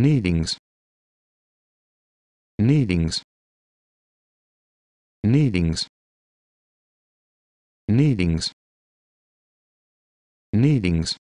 Needings. Needings. Needings. Needings. Needings.